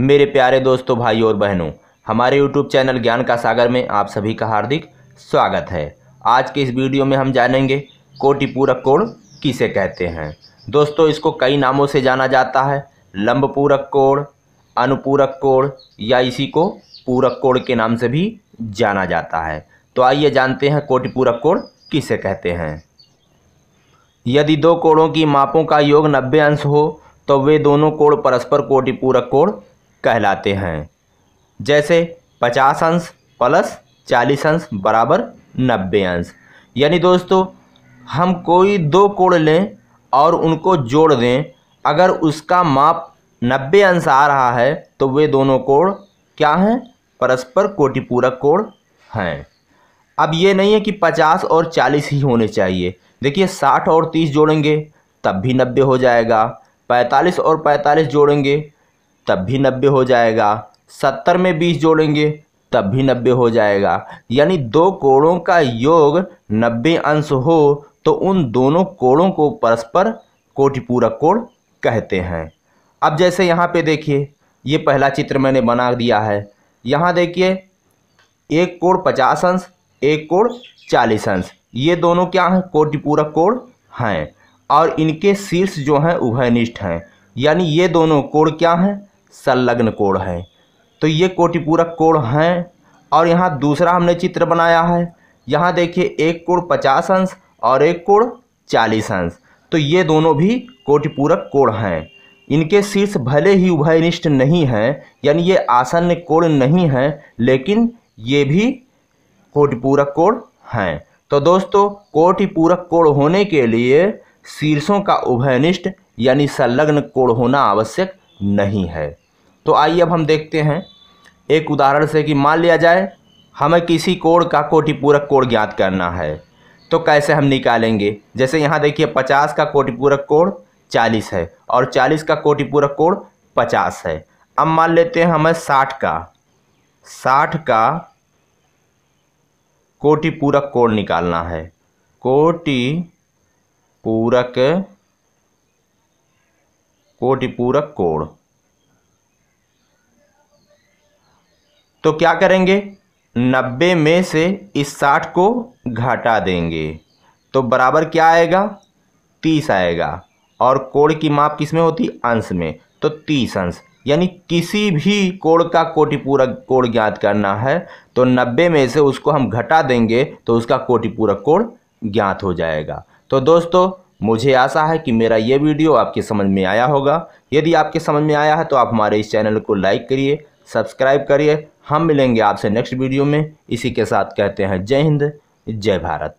मेरे प्यारे दोस्तों भाई और बहनों हमारे YouTube चैनल ज्ञान का सागर में आप सभी का हार्दिक स्वागत है आज के इस वीडियो में हम जानेंगे कोटिपूरक कोण किसे कहते हैं दोस्तों इसको कई नामों से जाना जाता है लंब पूरक कोण अनुपूरक कोण या इसी को पूरक कोण के नाम से भी जाना जाता है तो आइए जानते हैं कोटिपूरक कोण किसे कहते हैं यदि दो कोणों की मापों का योग नब्बे अंश हो तो वे दोनों कोण परस्पर कोटिपूरक कोण कहलाते हैं जैसे पचास अंश प्लस चालीस अंश बराबर नब्बे अंश यानी दोस्तों हम कोई दो कोण लें और उनको जोड़ दें अगर उसका माप नब्बे अंश आ रहा है तो वे दोनों कोण क्या हैं परस्पर कोटिपूरक कोण हैं अब ये नहीं है कि पचास और चालीस ही होने चाहिए देखिए साठ और तीस जोड़ेंगे तब भी नब्बे हो जाएगा पैंतालीस और पैंतालीस जोड़ेंगे तब भी नब्बे हो जाएगा सत्तर में बीस जोड़ेंगे तब भी नब्बे हो जाएगा यानी दो कोणों का योग नब्बे अंश हो तो उन दोनों कोणों को परस्पर कोटिपूरक कोण कहते हैं अब जैसे यहाँ पे देखिए ये पहला चित्र मैंने बना दिया है यहाँ देखिए एक कोण पचास अंश एक कोण चालीस अंश ये दोनों क्या हैं कोटिपूरक कोण हैं और इनके शीर्ष जो हैं उभयनिष्ठ हैं यानी ये दोनों कोण क्या हैं संलग्न कोण हैं तो ये कोटिपूरक कोण हैं और यहाँ दूसरा हमने चित्र बनाया है यहाँ देखिए एक कोण पचास अंश और एक कोण चालीस अंश तो ये दोनों भी कोटिपूरक कोण हैं इनके शीर्ष भले ही उभयनिष्ठ नहीं हैं यानी ये आसन्न कोण नहीं हैं लेकिन ये भी कोटिपूरक कोण हैं तो दोस्तों कोटिपूरक कोण होने के लिए शीर्षों का उभयनिष्ठ यानी संलग्न कोण होना आवश्यक नहीं है तो आइए अब हम देखते हैं एक उदाहरण से कि मान लिया जाए हमें किसी कोण का कोटिपूरक कोण ज्ञात करना है तो कैसे हम निकालेंगे जैसे यहाँ देखिए पचास का कोटिपूरक कोण चालीस है और चालीस का कोटिपूरक कोण पचास है अब मान लेते हैं हमें साठ का साठ का कोटिपूरक कोण निकालना है कोटि पूरक कोटिपूरक कोण तो क्या करेंगे नब्बे में से इस साठ को घटा देंगे तो बराबर क्या आएगा तीस आएगा और कोण की माप किस में होती अंश में तो तीस अंश यानी किसी भी कोण का कोटिपूरक कोण ज्ञात करना है तो नब्बे में से उसको हम घटा देंगे तो उसका कोटिपूरक कोण ज्ञात हो जाएगा तो दोस्तों मुझे आशा है कि मेरा ये वीडियो आपके समझ में आया होगा यदि आपके समझ में आया है तो आप हमारे इस चैनल को लाइक करिए सब्सक्राइब करिए हम मिलेंगे आपसे नेक्स्ट वीडियो में इसी के साथ कहते हैं जय हिंद जय भारत